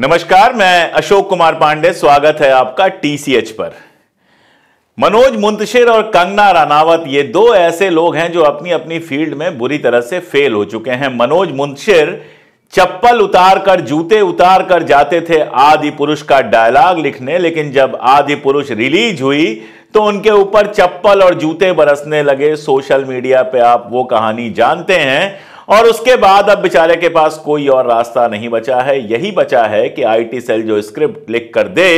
नमस्कार मैं अशोक कुमार पांडे स्वागत है आपका टीसीएच पर मनोज मुंतशिर और कंगना रानावत ये दो ऐसे लोग हैं जो अपनी अपनी फील्ड में बुरी तरह से फेल हो चुके हैं मनोज मुंतशिर चप्पल उतार कर जूते उतार कर जाते थे आदि पुरुष का डायलॉग लिखने लेकिन जब आदि पुरुष रिलीज हुई तो उनके ऊपर चप्पल और जूते बरसने लगे सोशल मीडिया पे आप वो कहानी जानते हैं और उसके बाद अब बेचारे के पास कोई और रास्ता नहीं बचा है यही बचा है कि आईटी सेल जो स्क्रिप्ट लिख कर दे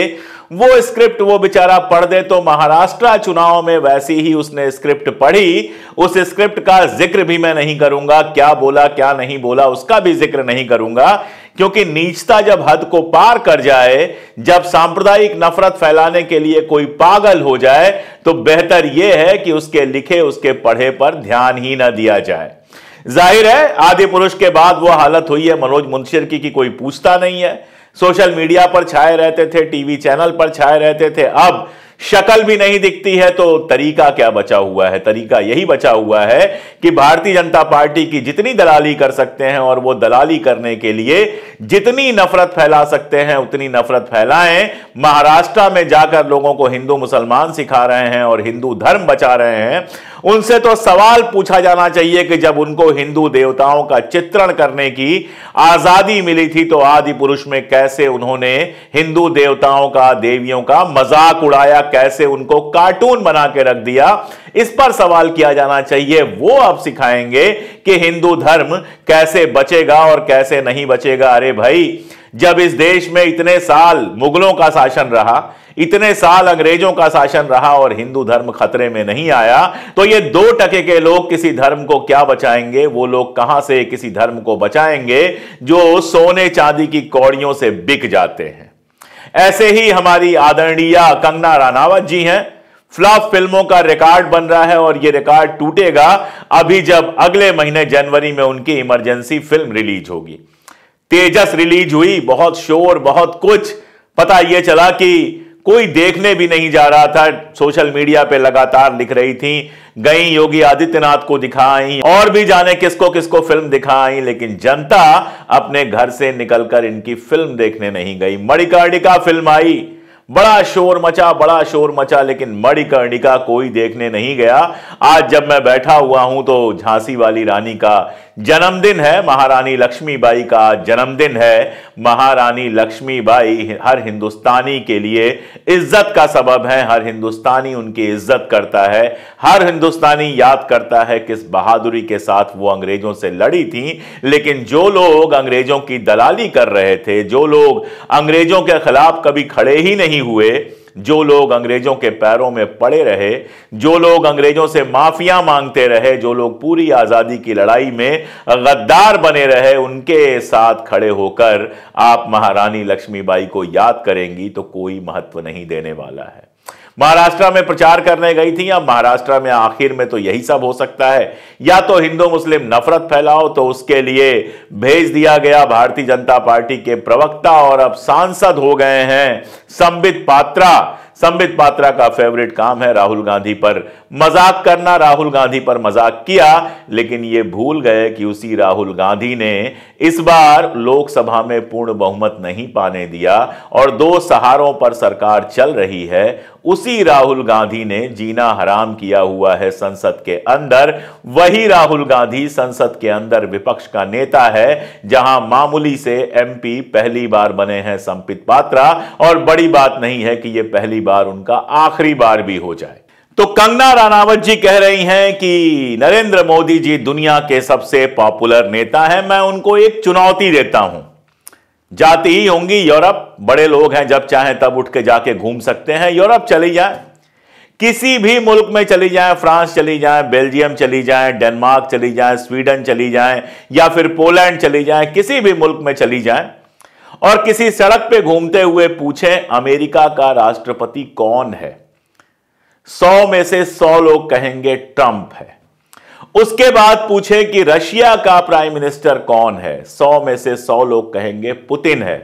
वो स्क्रिप्ट वो बेचारा पढ़ दे तो महाराष्ट्र चुनाव में वैसी ही उसने स्क्रिप्ट पढ़ी उस स्क्रिप्ट का जिक्र भी मैं नहीं करूंगा क्या बोला क्या नहीं बोला उसका भी जिक्र नहीं करूंगा क्योंकि नीचता जब हद को पार कर जाए जब सांप्रदायिक नफरत फैलाने के लिए कोई पागल हो जाए तो बेहतर यह है कि उसके लिखे उसके पढ़े पर ध्यान ही ना दिया जाए जाहिर है आदि पुरुष के बाद वो हालत हुई है मनोज मुंशिर की कि कोई पूछता नहीं है सोशल मीडिया पर छाए रहते थे टीवी चैनल पर छाए रहते थे अब शक्ल भी नहीं दिखती है तो तरीका क्या बचा हुआ है तरीका यही बचा हुआ है कि भारतीय जनता पार्टी की जितनी दलाली कर सकते हैं और वो दलाली करने के लिए जितनी नफरत फैला सकते हैं उतनी नफरत फैलाएं महाराष्ट्र में जाकर लोगों को हिंदू मुसलमान सिखा रहे हैं और हिंदू धर्म बचा रहे हैं उनसे तो सवाल पूछा जाना चाहिए कि जब उनको हिंदू देवताओं का चित्रण करने की आजादी मिली थी तो आदि पुरुष में कैसे उन्होंने हिंदू देवताओं का देवियों का मजाक उड़ाया कैसे उनको कार्टून बना के रख दिया इस पर सवाल किया जाना चाहिए वो आप सिखाएंगे कि हिंदू धर्म कैसे बचेगा और कैसे नहीं बचेगा अरे अरे भाई जब इस देश में इतने साल मुगलों का शासन रहा इतने साल अंग्रेजों का शासन रहा और हिंदू धर्म खतरे में नहीं आया तो ये दो टके के लोग किसी धर्म को क्या बचाएंगे वो लोग कहां से किसी धर्म को बचाएंगे जो सोने चांदी की कौड़ियों से बिक जाते हैं ऐसे ही हमारी आदरणीय कंगना रानावत जी हैं फ्लॉप फिल्मों का रिकॉर्ड बन रहा है और ये रिकॉर्ड टूटेगा अभी जब अगले महीने जनवरी में उनकी इमरजेंसी फिल्म रिलीज होगी तेजस रिलीज हुई बहुत शोर बहुत कुछ पता यह चला कि कोई देखने भी नहीं जा रहा था सोशल मीडिया पे लगातार लिख रही थी गई योगी आदित्यनाथ को दिखाई और भी जाने किसको किसको फिल्म दिखाई लेकिन जनता अपने घर से निकलकर इनकी फिल्म देखने नहीं गई मणिकर्णिका फिल्म आई बड़ा शोर मचा बड़ा शोर मचा लेकिन मणिकर्णिका कोई देखने नहीं गया आज जब मैं बैठा हुआ हूं तो झांसी वाली रानी का जन्मदिन है महारानी लक्ष्मीबाई का जन्मदिन है महारानी लक्ष्मीबाई हर हिंदुस्तानी के लिए इज्जत का सबब है हर हिंदुस्तानी उनकी इज्जत करता है हर हिंदुस्तानी याद करता है किस बहादुरी के साथ वो अंग्रेजों से लड़ी थी लेकिन जो लोग अंग्रेजों की दलाली कर रहे थे जो लोग अंग्रेजों के खिलाफ कभी खड़े ही नहीं नहीं हुए जो लोग अंग्रेजों के पैरों में पड़े रहे जो लोग अंग्रेजों से माफिया मांगते रहे जो लोग पूरी आज़ादी की लड़ाई में गद्दार बने रहे उनके साथ खड़े होकर आप महारानी लक्ष्मीबाई को याद करेंगी तो कोई महत्व नहीं देने वाला है महाराष्ट्र में प्रचार करने गई थी अब महाराष्ट्र में आखिर में तो यही सब हो सकता है या तो हिंदू मुस्लिम नफरत फैलाओ तो उसके लिए भेज दिया गया भारतीय जनता पार्टी के प्रवक्ता और अब सांसद हो गए हैं संबित पात्रा संबित पात्रा का फेवरेट काम है राहुल गांधी पर मजाक करना राहुल गांधी पर मजाक किया लेकिन ये भूल गए कि उसी राहुल गांधी ने इस बार लोकसभा में पूर्ण बहुमत नहीं पाने दिया और दो सहारों पर सरकार चल रही है उसी राहुल गांधी ने जीना हराम किया हुआ है संसद के अंदर वही राहुल गांधी संसद के अंदर विपक्ष का नेता है जहां मामूली से एमपी पहली बार बने हैं संपित पात्रा और बड़ी बात नहीं है कि यह पहली बार उनका आखिरी बार भी हो जाए तो कंगना रानावत जी कह रही हैं कि नरेंद्र मोदी जी दुनिया के सबसे पॉपुलर नेता हैं मैं उनको एक चुनौती देता हूं जाती ही होंगी यूरोप बड़े लोग हैं जब चाहे तब उठ के जाके घूम सकते हैं यूरोप चली जाए किसी भी मुल्क में चली जाए फ्रांस चली जाए बेल्जियम चली जाए डेनमार्क चली जाए स्वीडन चली जाए या फिर पोलैंड चली जाए किसी भी मुल्क में चली जाए और किसी सड़क पे घूमते हुए पूछे अमेरिका का राष्ट्रपति कौन है सौ में से सौ लोग कहेंगे ट्रंप है उसके बाद पूछे कि रशिया का प्राइम मिनिस्टर कौन है सौ में से सौ लोग कहेंगे पुतिन है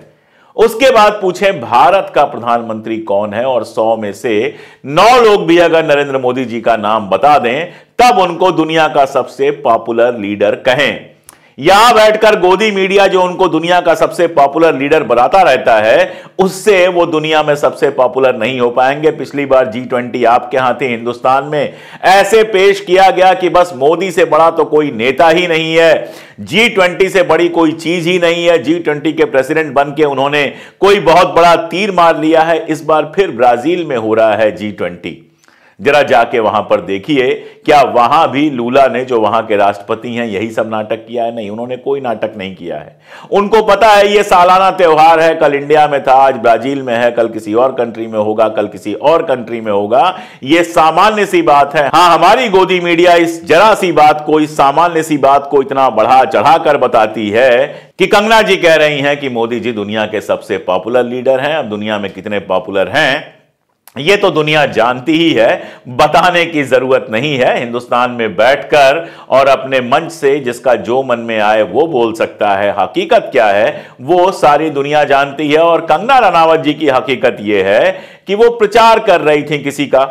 उसके बाद पूछे भारत का प्रधानमंत्री कौन है और सौ में से नौ लोग भी अगर नरेंद्र मोदी जी का नाम बता दें तब उनको दुनिया का सबसे पॉपुलर लीडर कहें यहां बैठकर गोदी मीडिया जो उनको दुनिया का सबसे पॉपुलर लीडर बनाता रहता है उससे वो दुनिया में सबसे पॉपुलर नहीं हो पाएंगे पिछली बार जी ट्वेंटी आपके यहां थे हिंदुस्तान में ऐसे पेश किया गया कि बस मोदी से बड़ा तो कोई नेता ही नहीं है जी ट्वेंटी से बड़ी कोई चीज ही नहीं है जी ट्वेंटी के प्रेसिडेंट बन के उन्होंने कोई बहुत बड़ा तीर मार लिया है इस बार फिर ब्राजील में हो रहा है जी ट्वेंटी जरा जाके वहां पर देखिए क्या वहां भी लूला ने जो वहां के राष्ट्रपति हैं यही सब नाटक किया है नहीं उन्होंने कोई नाटक नहीं किया है उनको पता है ये सालाना त्यौहार है कल इंडिया में था आज ब्राजील में है कल किसी और कंट्री में होगा कल किसी और कंट्री में होगा ये सामान्य सी बात है हाँ हमारी गोदी मीडिया इस जरा सी बात को इस सामान्य सी बात को इतना बढ़ा चढ़ा कर बताती है कि कंगना जी कह रही हैं कि मोदी जी दुनिया के सबसे पॉपुलर लीडर हैं अब दुनिया में कितने पॉपुलर हैं ये तो दुनिया जानती ही है बताने की ज़रूरत नहीं है हिंदुस्तान में बैठकर और अपने मंच से जिसका जो मन में आए वो बोल सकता है हकीकत क्या है वो सारी दुनिया जानती है और कंगना रनावत जी की हकीकत ये है कि वो प्रचार कर रही थी किसी का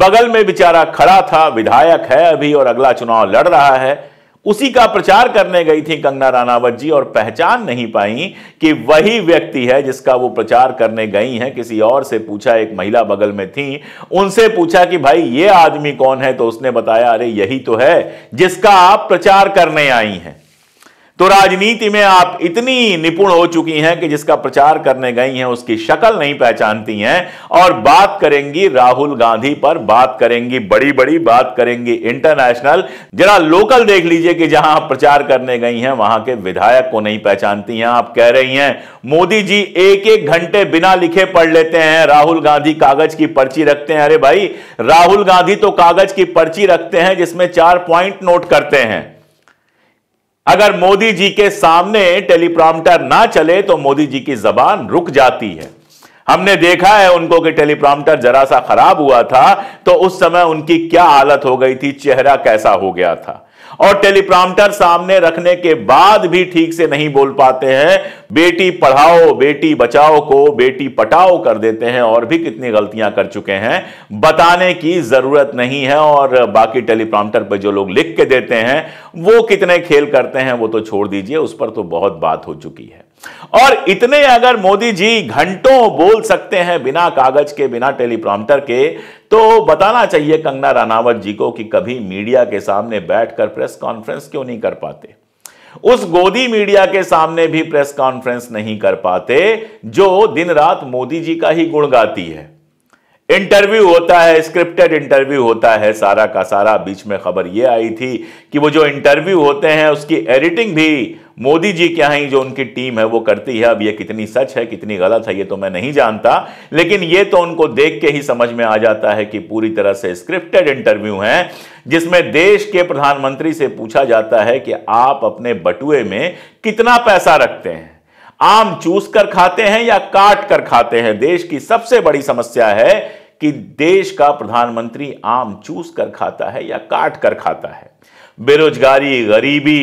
बगल में बेचारा खड़ा था विधायक है अभी और अगला चुनाव लड़ रहा है उसी का प्रचार करने गई थी कंगना रानावत जी और पहचान नहीं पाई कि वही व्यक्ति है जिसका वो प्रचार करने गई हैं किसी और से पूछा एक महिला बगल में थी उनसे पूछा कि भाई ये आदमी कौन है तो उसने बताया अरे यही तो है जिसका आप प्रचार करने आई हैं तो राजनीति में आप इतनी निपुण हो चुकी हैं कि जिसका प्रचार करने गई हैं उसकी शक्ल नहीं पहचानती हैं और बात करेंगी राहुल गांधी पर बात करेंगी बड़ी बड़ी बात करेंगी इंटरनेशनल जरा लोकल देख लीजिए कि जहां आप प्रचार करने गई हैं वहां के विधायक को नहीं पहचानती हैं आप कह रही हैं मोदी जी एक एक घंटे बिना लिखे पढ़ लेते हैं राहुल गांधी कागज की पर्ची रखते हैं अरे भाई राहुल गांधी तो कागज की पर्ची रखते हैं जिसमें चार पॉइंट नोट करते हैं अगर मोदी जी के सामने टेलीप्रॉम्प्टर ना चले तो मोदी जी की जबान रुक जाती है हमने देखा है उनको कि टेलीप्रॉम्प्टर जरा सा खराब हुआ था तो उस समय उनकी क्या हालत हो गई थी चेहरा कैसा हो गया था और टेलीप्रॉम्प्टर सामने रखने के बाद भी ठीक से नहीं बोल पाते हैं बेटी पढ़ाओ बेटी बचाओ को बेटी पटाओ कर देते हैं और भी कितनी गलतियां कर चुके हैं बताने की जरूरत नहीं है और बाकी टेलीप्रॉम्प्टर पर जो लोग लिख के देते हैं वो कितने खेल करते हैं वो तो छोड़ दीजिए उस पर तो बहुत बात हो चुकी है और इतने अगर मोदी जी घंटों बोल सकते हैं बिना कागज के बिना टेलीप्रॉम्प्टर के तो बताना चाहिए कंगना रानावत जी को कि कभी मीडिया के सामने बैठकर प्रेस कॉन्फ्रेंस क्यों नहीं कर पाते उस गोदी मीडिया के सामने भी प्रेस कॉन्फ्रेंस नहीं कर पाते जो दिन रात मोदी जी का ही गुण गाती है इंटरव्यू होता है स्क्रिप्टेड इंटरव्यू होता है सारा का सारा बीच में खबर यह आई थी कि वो जो इंटरव्यू होते हैं उसकी एडिटिंग भी मोदी जी क्या हैं जो उनकी टीम है वो करती है अब ये कितनी सच है कितनी गलत है ये तो मैं नहीं जानता लेकिन ये तो उनको देख के ही समझ में आ जाता है कि पूरी तरह से स्क्रिप्टेड इंटरव्यू है जिसमें देश के प्रधानमंत्री से पूछा जाता है कि आप अपने बटुए में कितना पैसा रखते हैं आम चूस कर खाते हैं या काट कर खाते हैं देश की सबसे बड़ी समस्या है कि देश का प्रधानमंत्री आम चूस कर खाता है या काट कर खाता है बेरोजगारी गरीबी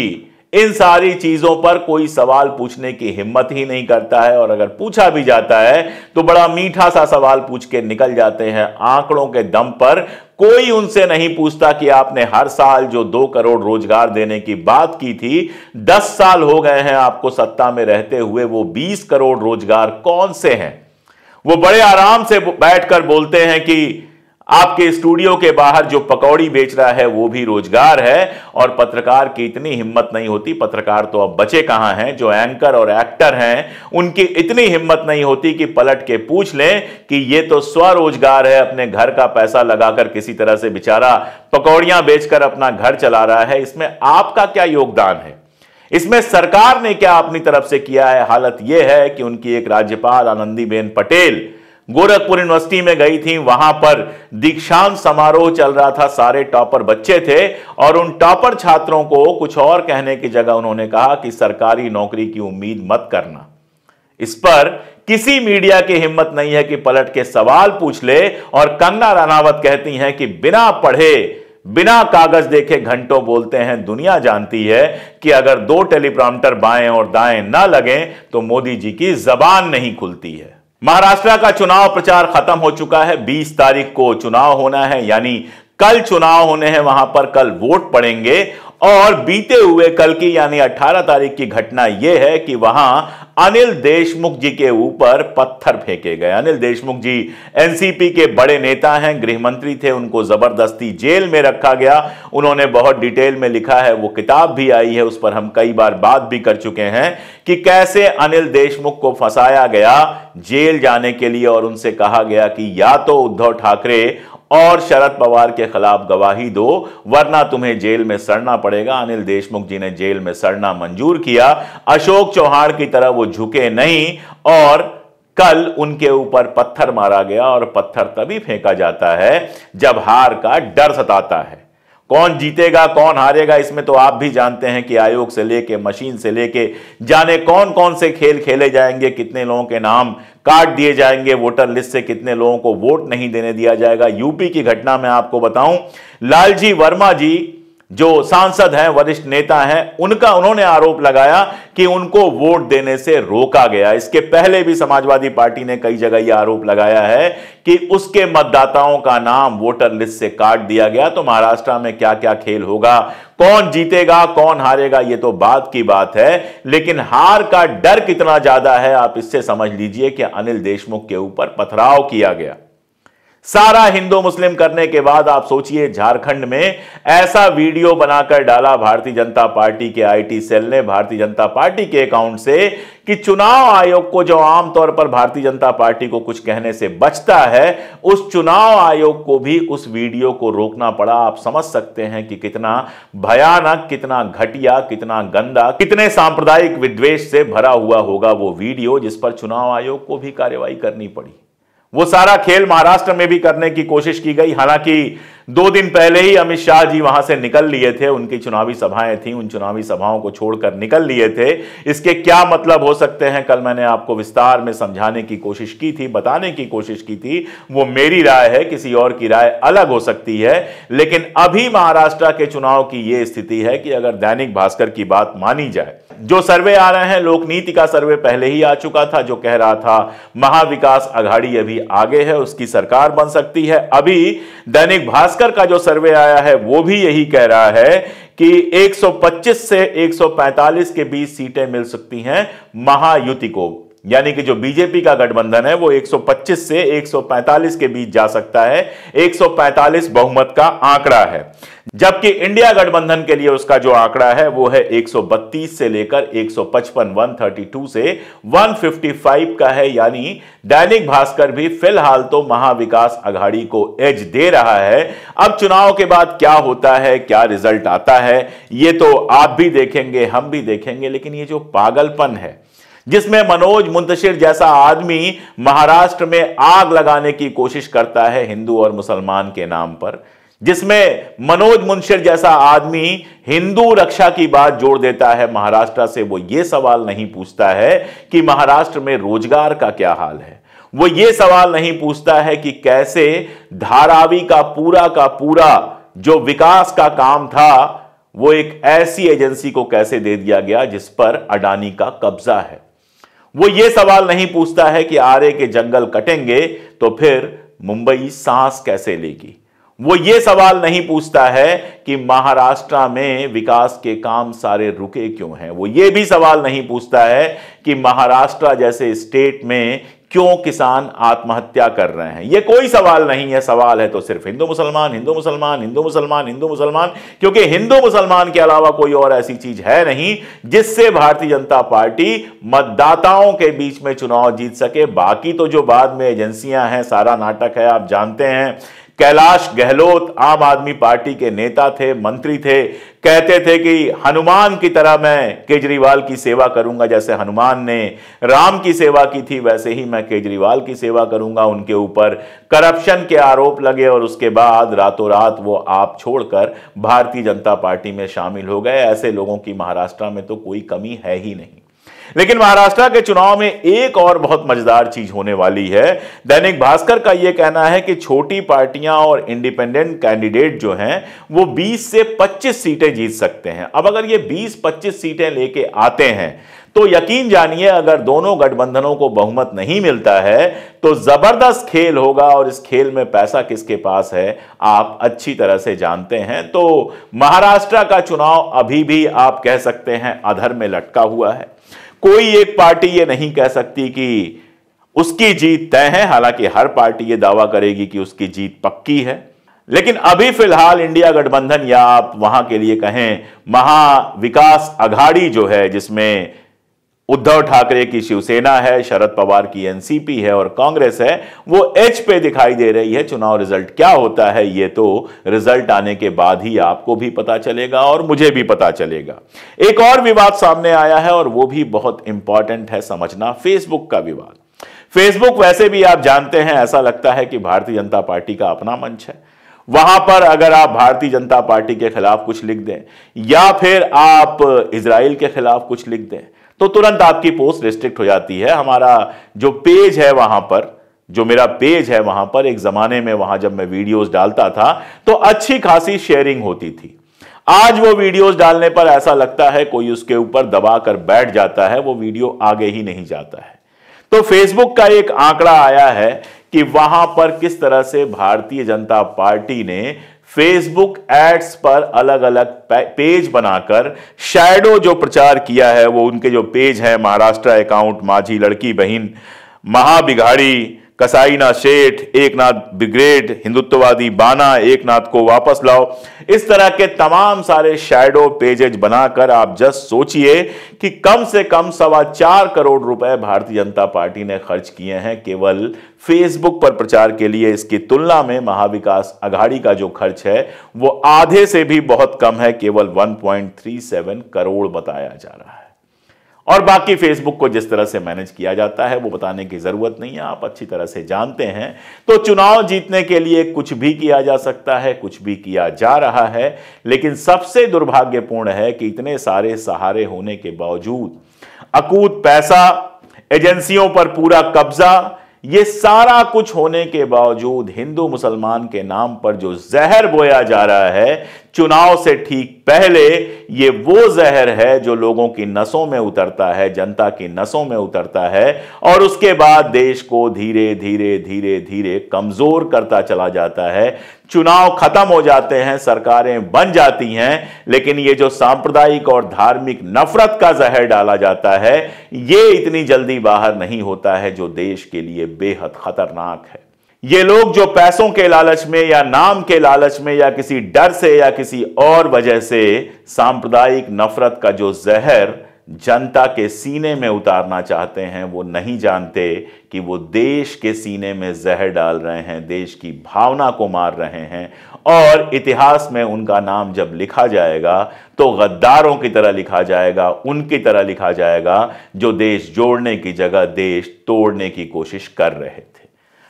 इन सारी चीजों पर कोई सवाल पूछने की हिम्मत ही नहीं करता है और अगर पूछा भी जाता है तो बड़ा मीठा सा सवाल पूछ के निकल जाते हैं आंकड़ों के दम पर कोई उनसे नहीं पूछता कि आपने हर साल जो दो करोड़ रोजगार देने की बात की थी दस साल हो गए हैं आपको सत्ता में रहते हुए वो बीस करोड़ रोजगार कौन से हैं वो बड़े आराम से बैठकर बोलते हैं कि आपके स्टूडियो के बाहर जो पकौड़ी बेच रहा है वो भी रोजगार है और पत्रकार की इतनी हिम्मत नहीं होती पत्रकार तो अब बचे कहां हैं जो एंकर और एक्टर हैं उनकी इतनी हिम्मत नहीं होती कि पलट के पूछ लें कि ये तो स्वरोजगार है अपने घर का पैसा लगाकर किसी तरह से बेचारा पकौड़ियां बेचकर अपना घर चला रहा है इसमें आपका क्या योगदान है इसमें सरकार ने क्या अपनी तरफ से किया है हालत यह है कि उनकी एक राज्यपाल आनंदीबेन पटेल गोरखपुर यूनिवर्सिटी में गई थी वहां पर दीक्षांत समारोह चल रहा था सारे टॉपर बच्चे थे और उन टॉपर छात्रों को कुछ और कहने की जगह उन्होंने कहा कि सरकारी नौकरी की उम्मीद मत करना इस पर किसी मीडिया की हिम्मत नहीं है कि पलट के सवाल पूछ ले और कन्ना रानावत कहती हैं कि बिना पढ़े बिना कागज देखे घंटों बोलते हैं दुनिया जानती है कि अगर दो टेलीप्रॉम्प्टर बाएं और दाएं ना लगें तो मोदी जी की जबान नहीं खुलती है महाराष्ट्र का चुनाव प्रचार खत्म हो चुका है 20 तारीख को चुनाव होना है यानी कल चुनाव होने हैं वहां पर कल वोट पड़ेंगे और बीते हुए कल की यानी 18 तारीख की घटना यह है कि वहां अनिल देशमुख जी के ऊपर पत्थर फेंके गए अनिल देशमुख जी एनसीपी के बड़े नेता हैं गृह मंत्री थे उनको जबरदस्ती जेल में रखा गया उन्होंने बहुत डिटेल में लिखा है वो किताब भी आई है उस पर हम कई बार बात भी कर चुके हैं कि कैसे अनिल देशमुख को फंसाया गया जेल जाने के लिए और उनसे कहा गया कि या तो उद्धव ठाकरे और शरद पवार के खिलाफ गवाही दो वरना तुम्हें जेल में सड़ना पड़ेगा अनिल देशमुख जी ने जेल में सड़ना मंजूर किया अशोक चौहान की तरह वो झुके नहीं और कल उनके ऊपर पत्थर मारा गया और पत्थर तभी फेंका जाता है जब हार का डर सताता है कौन जीतेगा कौन हारेगा इसमें तो आप भी जानते हैं कि आयोग से लेके मशीन से लेके जाने कौन कौन से खेल खेले जाएंगे कितने लोगों के नाम काट दिए जाएंगे वोटर लिस्ट से कितने लोगों को वोट नहीं देने दिया जाएगा यूपी की घटना में आपको बताऊं लालजी वर्मा जी जो सांसद हैं वरिष्ठ नेता हैं उनका उन्होंने आरोप लगाया कि उनको वोट देने से रोका गया इसके पहले भी समाजवादी पार्टी ने कई जगह यह आरोप लगाया है कि उसके मतदाताओं का नाम वोटर लिस्ट से काट दिया गया तो महाराष्ट्र में क्या क्या खेल होगा कौन जीतेगा कौन हारेगा ये तो बात की बात है लेकिन हार का डर कितना ज्यादा है आप इससे समझ लीजिए कि अनिल देशमुख के ऊपर पथराव किया गया सारा हिंदू मुस्लिम करने के बाद आप सोचिए झारखंड में ऐसा वीडियो बनाकर डाला भारतीय जनता पार्टी के आईटी सेल ने भारतीय जनता पार्टी के अकाउंट से कि चुनाव आयोग को जो आमतौर पर भारतीय जनता पार्टी को कुछ कहने से बचता है उस चुनाव आयोग को भी उस वीडियो को रोकना पड़ा आप समझ सकते हैं कि कितना भयानक कितना घटिया कितना गंदा कितने सांप्रदायिक विद्वेश से भरा हुआ होगा वो वीडियो जिस पर चुनाव आयोग को भी कार्यवाही करनी पड़ी वो सारा खेल महाराष्ट्र में भी करने की कोशिश की गई हालांकि दो दिन पहले ही अमित शाह जी वहां से निकल लिए थे उनकी चुनावी सभाएं थी उन चुनावी सभाओं को छोड़कर निकल लिए थे इसके क्या मतलब हो सकते हैं कल मैंने आपको विस्तार में समझाने की कोशिश की थी बताने की कोशिश की थी वो मेरी राय है किसी और की राय अलग हो सकती है लेकिन अभी महाराष्ट्र के चुनाव की यह स्थिति है कि अगर दैनिक भास्कर की बात मानी जाए जो सर्वे आ रहे हैं लोकनीति का सर्वे पहले ही आ चुका था जो कह रहा था महाविकास आघाड़ी अभी आगे है उसकी सरकार बन सकती है अभी दैनिक भास्कर भास्कर का जो सर्वे आया है वो भी यही कह रहा है कि 125 से 145 के बीच सीटें मिल सकती हैं महायुति को यानी कि जो बीजेपी का गठबंधन है वो 125 से 145 के बीच जा सकता है 145 बहुमत का आंकड़ा है जबकि इंडिया गठबंधन के लिए उसका जो आंकड़ा है वो है 132 से लेकर 155 132 से 155 का है यानी दैनिक भास्कर भी फिलहाल तो महाविकास अघाड़ी को एज दे रहा है अब चुनाव के बाद क्या होता है क्या रिजल्ट आता है ये तो आप भी देखेंगे हम भी देखेंगे लेकिन ये जो पागलपन है जिसमें मनोज मुंतशिर जैसा आदमी महाराष्ट्र में आग लगाने की कोशिश करता है हिंदू और मुसलमान के नाम पर जिसमें मनोज मुंशिर जैसा आदमी हिंदू रक्षा की बात जोड़ देता है महाराष्ट्र से वो ये सवाल नहीं पूछता है कि महाराष्ट्र में रोजगार का क्या हाल है वो ये सवाल नहीं पूछता है कि कैसे धारावी का पूरा का पूरा जो विकास का काम था वो एक ऐसी एजेंसी को कैसे दे दिया गया जिस पर अडानी का कब्जा है वो ये सवाल नहीं पूछता है कि आरे के जंगल कटेंगे तो फिर मुंबई सांस कैसे लेगी वो ये सवाल नहीं पूछता है कि महाराष्ट्र में विकास के काम सारे रुके क्यों हैं वो ये भी सवाल नहीं पूछता है कि महाराष्ट्र जैसे स्टेट में क्यों किसान आत्महत्या कर रहे हैं ये कोई सवाल नहीं है सवाल है तो सिर्फ हिंदू मुसलमान हिंदू मुसलमान हिंदू मुसलमान हिंदू मुसलमान क्योंकि हिंदू मुसलमान के अलावा कोई और ऐसी चीज है नहीं जिससे भारतीय जनता पार्टी मतदाताओं के बीच में चुनाव जीत सके बाकी तो जो बाद में एजेंसियां हैं सारा नाटक है आप जानते हैं कैलाश गहलोत आम आदमी पार्टी के नेता थे मंत्री थे कहते थे कि हनुमान की तरह मैं केजरीवाल की सेवा करूंगा जैसे हनुमान ने राम की सेवा की थी वैसे ही मैं केजरीवाल की सेवा करूंगा उनके ऊपर करप्शन के आरोप लगे और उसके बाद रातों रात वो आप छोड़कर भारतीय जनता पार्टी में शामिल हो गए ऐसे लोगों की महाराष्ट्र में तो कोई कमी है ही नहीं लेकिन महाराष्ट्र के चुनाव में एक और बहुत मजेदार चीज होने वाली है दैनिक भास्कर का यह कहना है कि छोटी पार्टियां और इंडिपेंडेंट कैंडिडेट जो हैं वो 20 से 25 सीटें जीत सकते हैं अब अगर ये 20-25 सीटें लेके आते हैं तो यकीन जानिए अगर दोनों गठबंधनों को बहुमत नहीं मिलता है तो जबरदस्त खेल होगा और इस खेल में पैसा किसके पास है आप अच्छी तरह से जानते हैं तो महाराष्ट्र का चुनाव अभी भी आप कह सकते हैं अधर में लटका हुआ है कोई एक पार्टी ये नहीं कह सकती कि उसकी जीत तय है हालांकि हर पार्टी ये दावा करेगी कि उसकी जीत पक्की है लेकिन अभी फिलहाल इंडिया गठबंधन या आप वहां के लिए कहें महाविकास आघाड़ी अघाड़ी जो है जिसमें उद्धव ठाकरे की शिवसेना है शरद पवार की एनसीपी है और कांग्रेस है वो एच पे दिखाई दे रही है चुनाव रिजल्ट क्या होता है ये तो रिजल्ट आने के बाद ही आपको भी पता चलेगा और मुझे भी पता चलेगा एक और विवाद सामने आया है और वो भी बहुत इंपॉर्टेंट है समझना फेसबुक का विवाद फेसबुक वैसे भी आप जानते हैं ऐसा लगता है कि भारतीय जनता पार्टी का अपना मंच है वहां पर अगर आप भारतीय जनता पार्टी के खिलाफ कुछ लिख दें या फिर आप इसराइल के खिलाफ कुछ लिख दें तो तुरंत आपकी पोस्ट रिस्ट्रिक्ट हो जाती है हमारा जो पेज है वहां पर जो मेरा पेज है वहां पर एक जमाने में वहां जब मैं वीडियोस डालता था तो अच्छी खासी शेयरिंग होती थी आज वो वीडियोस डालने पर ऐसा लगता है कोई उसके ऊपर दबा कर बैठ जाता है वो वीडियो आगे ही नहीं जाता है तो फेसबुक का एक आंकड़ा आया है कि वहां पर किस तरह से भारतीय जनता पार्टी ने फेसबुक एड्स पर अलग अलग पेज बनाकर शैडो जो प्रचार किया है वो उनके जो पेज है महाराष्ट्र अकाउंट माझी लड़की बहन महाबिघाड़ी कसाईना शेठ एक नाथ ब्रिगेड हिंदुत्ववादी बाना एक नाथ को वापस लाओ इस तरह के तमाम सारे शेडो पेजेज बनाकर आप जस्ट सोचिए कि कम से कम सवा चार करोड़ रुपए भारतीय जनता पार्टी ने खर्च किए हैं केवल फेसबुक पर प्रचार के लिए इसकी तुलना में महाविकास अघाड़ी का जो खर्च है वो आधे से भी बहुत कम है केवल 1.37 करोड़ बताया जा रहा है और बाकी फेसबुक को जिस तरह से मैनेज किया जाता है वो बताने की ज़रूरत नहीं है आप अच्छी तरह से जानते हैं तो चुनाव जीतने के लिए कुछ भी किया जा सकता है कुछ भी किया जा रहा है लेकिन सबसे दुर्भाग्यपूर्ण है कि इतने सारे सहारे होने के बावजूद अकूत पैसा एजेंसियों पर पूरा कब्जा ये सारा कुछ होने के बावजूद हिंदू मुसलमान के नाम पर जो जहर बोया जा रहा है चुनाव से ठीक पहले ये वो जहर है जो लोगों की नसों में उतरता है जनता की नसों में उतरता है और उसके बाद देश को धीरे धीरे धीरे धीरे कमजोर करता चला जाता है चुनाव खत्म हो जाते हैं सरकारें बन जाती हैं लेकिन ये जो सांप्रदायिक और धार्मिक नफरत का जहर डाला जाता है ये इतनी जल्दी बाहर नहीं होता है जो देश के लिए बेहद खतरनाक है ये लोग जो पैसों के लालच में या नाम के लालच में या किसी डर से या किसी और वजह से सांप्रदायिक नफरत का जो जहर जनता के सीने में उतारना चाहते हैं वो नहीं जानते कि वो देश के सीने में जहर डाल रहे हैं देश की भावना को मार रहे हैं और इतिहास में उनका नाम जब लिखा जाएगा तो गद्दारों की तरह लिखा जाएगा उनकी तरह लिखा जाएगा जो देश जोड़ने की जगह देश तोड़ने की कोशिश कर रहे थे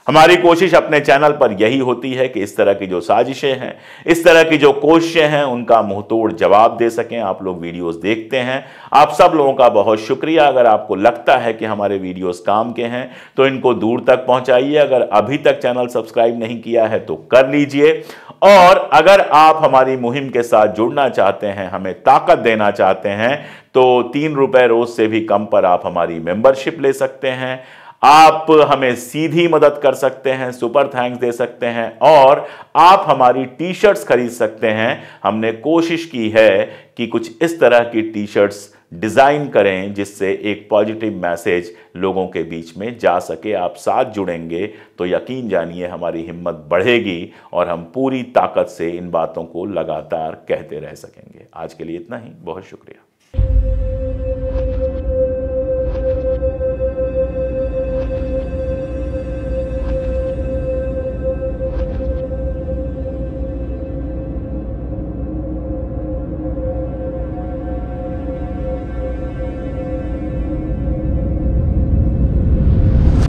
हमारी कोशिश अपने चैनल पर यही होती है कि इस तरह की जो साजिशें हैं इस तरह की जो कोशिशें हैं उनका मुंहतोड़ जवाब दे सकें आप लोग वीडियोस देखते हैं आप सब लोगों का बहुत शुक्रिया अगर आपको लगता है कि हमारे वीडियोस काम के हैं तो इनको दूर तक पहुंचाइए अगर अभी तक चैनल सब्सक्राइब नहीं किया है तो कर लीजिए और अगर आप हमारी मुहिम के साथ जुड़ना चाहते हैं हमें ताकत देना चाहते हैं तो तीन रुपए रोज से भी कम पर आप हमारी मेंबरशिप ले सकते हैं आप हमें सीधी मदद कर सकते हैं सुपर थैंक्स दे सकते हैं और आप हमारी टी शर्ट्स खरीद सकते हैं हमने कोशिश की है कि कुछ इस तरह की टी शर्ट्स डिज़ाइन करें जिससे एक पॉजिटिव मैसेज लोगों के बीच में जा सके आप साथ जुड़ेंगे तो यकीन जानिए हमारी हिम्मत बढ़ेगी और हम पूरी ताकत से इन बातों को लगातार कहते रह सकेंगे आज के लिए इतना ही बहुत शुक्रिया